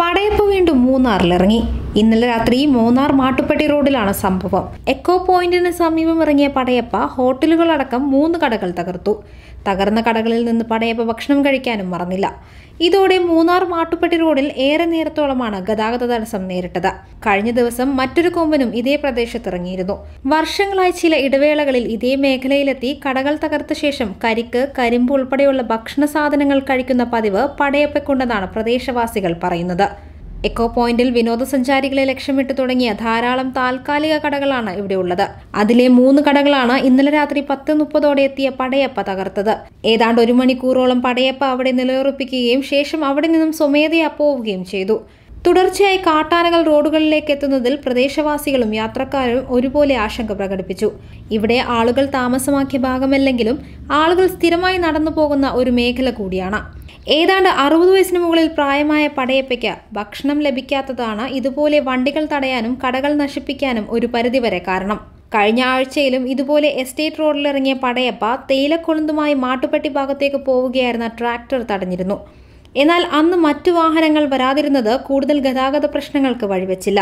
പടയപ്പ് വീണ്ടും മൂന്നാറിലിറങ്ങി ഇന്നലെ രാത്രി മൂന്നാർ മാട്ടുപ്പെട്ടി റോഡിലാണ് സംഭവം എക്കോ പോയിന്റിന് സമീപം ഇറങ്ങിയ പടയപ്പ ഹോട്ടലുകളടക്കം മൂന്ന് കടകൾ തകർത്തു തകർന്ന കടകളിൽ നിന്ന് പടയപ്പ ഭക്ഷണം കഴിക്കാനും മറന്നില്ല ഇതോടെ മൂന്നാർ മാട്ടുപ്പെട്ടി റോഡിൽ ഏറെ നേരത്തോളമാണ് ഗതാഗത തടസ്സം നേരിട്ടത് കഴിഞ്ഞ ദിവസം മറ്റൊരു കൊമ്പനും ഇതേ ഇറങ്ങിയിരുന്നു വർഷങ്ങളായി ചില ഇടവേളകളിൽ ഇതേ മേഖലയിലെത്തി കടകൾ തകർത്ത ശേഷം കരിക്ക് കരിമ്പ് ഉൾപ്പെടെയുള്ള ഭക്ഷണ സാധനങ്ങൾ കഴിക്കുന്ന പതിവ് പടയപ്പയ്ക്കുണ്ടെന്നാണ് പ്രദേശവാസികൾ പറയുന്നത് എക്കോ പോയിന്റിൽ വിനോദസഞ്ചാരികളെ ലക്ഷ്യമിട്ട് തുടങ്ങിയ ധാരാളം താൽക്കാലിക കടകളാണ് ഇവിടെ ഉള്ളത് അതിലെ മൂന്ന് കടകളാണ് ഇന്നലെ രാത്രി പത്ത് മുപ്പതോടെ എത്തിയ പടയപ്പ തകർത്തത് ഏതാണ്ട് ഒരു മണിക്കൂറോളം പടയപ്പ അവിടെ നിലയുറപ്പിക്കുകയും ശേഷം അവിടെ നിന്നും സ്വമേധയാ പോവുകയും ചെയ്തു തുടർച്ചയായി കാട്ടാനകൾ റോഡുകളിലേക്ക് എത്തുന്നതിൽ പ്രദേശവാസികളും യാത്രക്കാരും ഒരുപോലെ ആശങ്ക പ്രകടിപ്പിച്ചു ഇവിടെ ആളുകൾ താമസമാക്കിയ ഭാഗമല്ലെങ്കിലും ആളുകൾ സ്ഥിരമായി നടന്നു പോകുന്ന ഒരു മേഖല കൂടിയാണ് ഏതാണ്ട് അറുപത് വയസ്സിന് മുകളിൽ പ്രായമായ പടയപ്പയ്ക്ക് ഭക്ഷണം ലഭിക്കാത്തതാണ് ഇതുപോലെ വണ്ടികൾ തടയാനും കടകൾ നശിപ്പിക്കാനും ഒരു പരിധിവരെ കാരണം കഴിഞ്ഞ ആഴ്ചയിലും ഇതുപോലെ എസ്റ്റേറ്റ് റോഡിലിറങ്ങിയ പടയപ്പ തേയിലക്കൊളുന്തുമായി മാട്ടുപ്പെട്ടി ഭാഗത്തേക്ക് പോവുകയായിരുന്ന ട്രാക്ടർ തടഞ്ഞിരുന്നു എന്നാൽ അന്ന് മറ്റു വാഹനങ്ങൾ വരാതിരുന്നത് കൂടുതൽ ഗതാഗത പ്രശ്നങ്ങൾക്ക് വഴിവെച്ചില്ല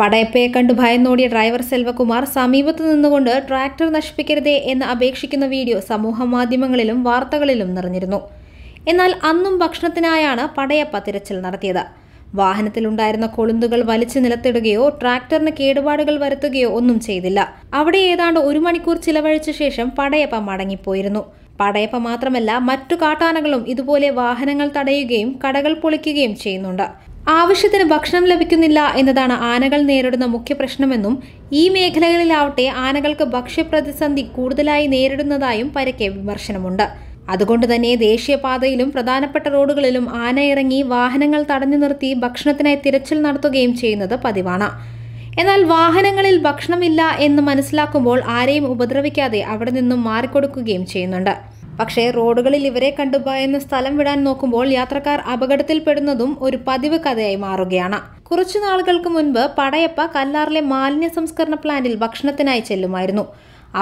പടയപ്പയെ ഭയം ഭയന്നോടിയ ഡ്രൈവർ സെൽവകുമാർ സമീപത്ത് നിന്നുകൊണ്ട് ട്രാക്ടർ നശിപ്പിക്കരുതേ എന്ന് അപേക്ഷിക്കുന്ന വീഡിയോ സമൂഹ മാധ്യമങ്ങളിലും വാർത്തകളിലും നിറഞ്ഞിരുന്നു എന്നാൽ അന്നും ഭക്ഷണത്തിനായാണ് പടയപ്പ തിരച്ചിൽ നടത്തിയത് വാഹനത്തിലുണ്ടായിരുന്ന കൊളുന്തുകൾ വലിച്ചു നിലത്തിടുകയോ ട്രാക്ടറിന് കേടുപാടുകൾ വരുത്തുകയോ ഒന്നും ചെയ്തില്ല അവിടെ ഏതാണ്ട് ഒരു മണിക്കൂർ ചിലവഴിച്ച ശേഷം പടയപ്പ മടങ്ങിപ്പോയിരുന്നു പടയപ്പ മാത്രമല്ല മറ്റു കാട്ടാനകളും ഇതുപോലെ വാഹനങ്ങൾ തടയുകയും കടകൾ പൊളിക്കുകയും ചെയ്യുന്നുണ്ട് ആവശ്യത്തിന് ഭക്ഷണം ലഭിക്കുന്നില്ല എന്നതാണ് ആനകൾ നേരിടുന്ന മുഖ്യ പ്രശ്നമെന്നും ഈ മേഖലകളിലാവട്ടെ ആനകൾക്ക് ഭക്ഷ്യപ്രതിസന്ധി കൂടുതലായി നേരിടുന്നതായും പരക്കെ വിമർശനമുണ്ട് അതുകൊണ്ട് തന്നെ ദേശീയപാതയിലും പ്രധാനപ്പെട്ട റോഡുകളിലും ആന ഇറങ്ങി വാഹനങ്ങൾ തടഞ്ഞു നിർത്തി ഭക്ഷണത്തിനായി തിരച്ചിൽ നടത്തുകയും ചെയ്യുന്നത് പതിവാണ് എന്നാൽ വാഹനങ്ങളിൽ ഭക്ഷണമില്ല എന്ന് മനസ്സിലാക്കുമ്പോൾ ആരെയും ഉപദ്രവിക്കാതെ അവിടെ നിന്നും മാറിക്കൊടുക്കുകയും ചെയ്യുന്നുണ്ട് പക്ഷേ റോഡുകളിൽ ഇവരെ കണ്ടു ഭയന്ന് സ്ഥലം വിടാൻ നോക്കുമ്പോൾ യാത്രക്കാർ അപകടത്തിൽപ്പെടുന്നതും ഒരു പതിവ് കഥയായി മാറുകയാണ് കുറച്ചു നാളുകൾക്ക് മുൻപ് പടയപ്പ കല്ലാറിലെ മാലിന്യ സംസ്കരണ പ്ലാന്റിൽ ഭക്ഷണത്തിനായി ചെല്ലുമായിരുന്നു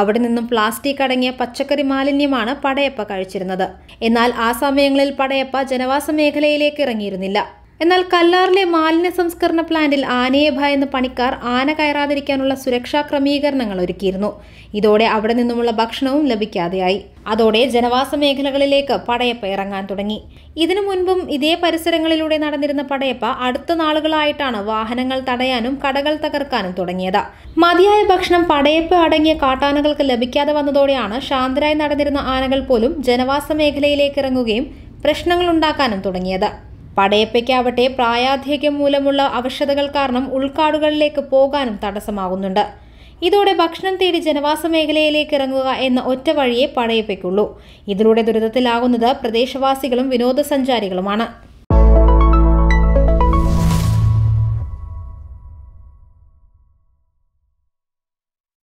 അവിടെ നിന്നും പ്ലാസ്റ്റിക് അടങ്ങിയ പച്ചക്കറി മാലിന്യമാണ് പടയപ്പ കഴിച്ചിരുന്നത് എന്നാൽ ആ സമയങ്ങളിൽ പടയപ്പ ജനവാസ മേഖലയിലേക്ക് ഇറങ്ങിയിരുന്നില്ല എന്നാൽ കല്ലാറിലെ മാലിന്യ സംസ്കരണ പ്ലാന്റിൽ ആനയെ ഭയന്ന് പണിക്കാർ ആന കയറാതിരിക്കാനുള്ള സുരക്ഷാ ക്രമീകരണങ്ങൾ ഒരുക്കിയിരുന്നു ഇതോടെ അവിടെ നിന്നുമുള്ള ഭക്ഷണവും ലഭിക്കാതെയായി അതോടെ ജനവാസ മേഖലകളിലേക്ക് പടയപ്പ ഇറങ്ങാൻ തുടങ്ങി ഇതിനു മുൻപും ഇതേ പരിസരങ്ങളിലൂടെ നടന്നിരുന്ന പടയപ്പ അടുത്ത നാളുകളായിട്ടാണ് വാഹനങ്ങൾ തടയാനും കടകൾ തകർക്കാനും തുടങ്ങിയത് മതിയായ ഭക്ഷണം പടയപ്പ അടങ്ങിയ കാട്ടാനകൾക്ക് ലഭിക്കാതെ വന്നതോടെയാണ് ശാന്തരായി നടന്നിരുന്ന ആനകൾ പോലും ജനവാസ മേഖലയിലേക്ക് ഇറങ്ങുകയും പ്രശ്നങ്ങളുണ്ടാക്കാനും തുടങ്ങിയത് പടയപ്പയ്ക്കാവട്ടെ പ്രായാധിക്യം മൂലമുള്ള അവശതകൾ കാരണം ഉൾക്കാടുകളിലേക്ക് പോകാനും തടസ്സമാകുന്നുണ്ട് ഇതോടെ ഭക്ഷണം തേടി ജനവാസ മേഖലയിലേക്ക് ഇറങ്ങുക എന്ന ഒറ്റ വഴിയെ പടയപ്പയ്ക്കുള്ളൂ ഇതിലൂടെ ദുരിതത്തിലാകുന്നത് പ്രദേശവാസികളും വിനോദസഞ്ചാരികളുമാണ്